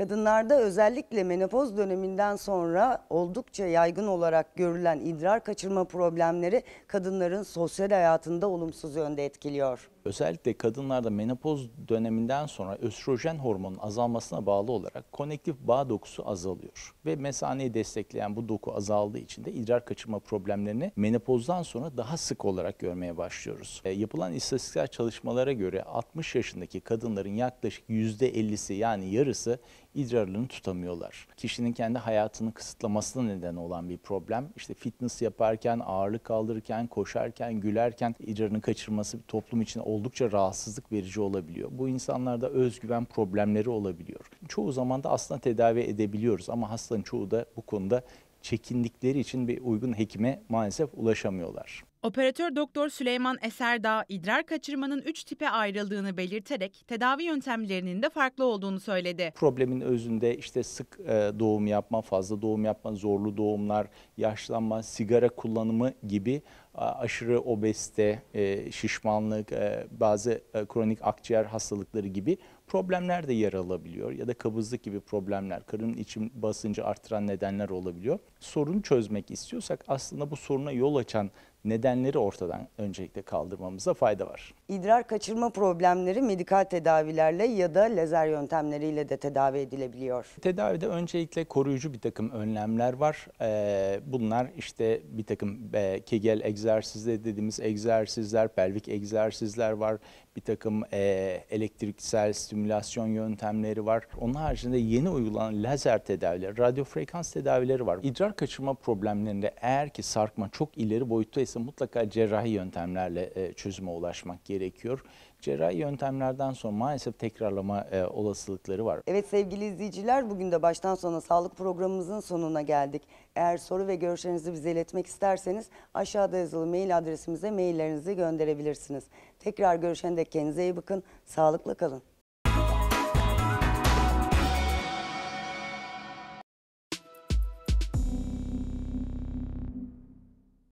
Kadınlarda özellikle menopoz döneminden sonra oldukça yaygın olarak görülen idrar kaçırma problemleri kadınların sosyal hayatında olumsuz yönde etkiliyor özellikle kadınlarda menopoz döneminden sonra östrojen hormonun azalmasına bağlı olarak konektif bağ dokusu azalıyor. Ve mesaneyi destekleyen bu doku azaldığı için de idrar kaçırma problemlerini menopozdan sonra daha sık olarak görmeye başlıyoruz. E, yapılan istatistiksel çalışmalara göre 60 yaşındaki kadınların yaklaşık %50'si yani yarısı idrarlarını tutamıyorlar. Kişinin kendi hayatını kısıtlamasına neden olan bir problem. İşte fitness yaparken, ağırlık kaldırırken, koşarken, gülerken idrarını kaçırması toplum için oldukça rahatsızlık verici olabiliyor. Bu insanlarda özgüven problemleri olabiliyor. Çoğu zaman da aslında tedavi edebiliyoruz ama hastanın çoğu da bu konuda çekindikleri için bir uygun hekime maalesef ulaşamıyorlar. Operatör Doktor Süleyman Eserdağ, idrar kaçırmanın 3 tipe ayrıldığını belirterek tedavi yöntemlerinin de farklı olduğunu söyledi. Problemin özünde işte sık e, doğum yapma, fazla doğum yapma, zorlu doğumlar, yaşlanma, sigara kullanımı gibi aşırı obezite, e, şişmanlık, e, bazı kronik akciğer hastalıkları gibi problemler de yer alabiliyor ya da kabızlık gibi problemler, karın için basıncı artıran nedenler olabiliyor. Sorun çözmek istiyorsak aslında bu soruna yol açan nedenleri ortadan öncelikle kaldırmamıza fayda var. İdrar kaçırma problemleri medikal tedavilerle ya da lazer yöntemleriyle de tedavi edilebiliyor. Tedavide öncelikle koruyucu bir takım önlemler var. Ee, bunlar işte bir takım e, kegel egzersizleri dediğimiz egzersizler, pelvik egzersizler var. Bir takım e, elektriksel stimülasyon yöntemleri var. Onun haricinde yeni uygulanan lazer tedavileri, radyofrekans tedavileri var. İdrar kaçırma problemlerinde eğer ki sarkma çok ileri boyutta Dolayısıyla mutlaka cerrahi yöntemlerle e, çözüme ulaşmak gerekiyor. Cerrahi yöntemlerden sonra maalesef tekrarlama e, olasılıkları var. Evet sevgili izleyiciler bugün de baştan sona sağlık programımızın sonuna geldik. Eğer soru ve görüşlerinizi bize iletmek isterseniz aşağıda yazılı mail adresimize maillerinizi gönderebilirsiniz. Tekrar görüşene dek kendinize iyi bakın, sağlıkla kalın.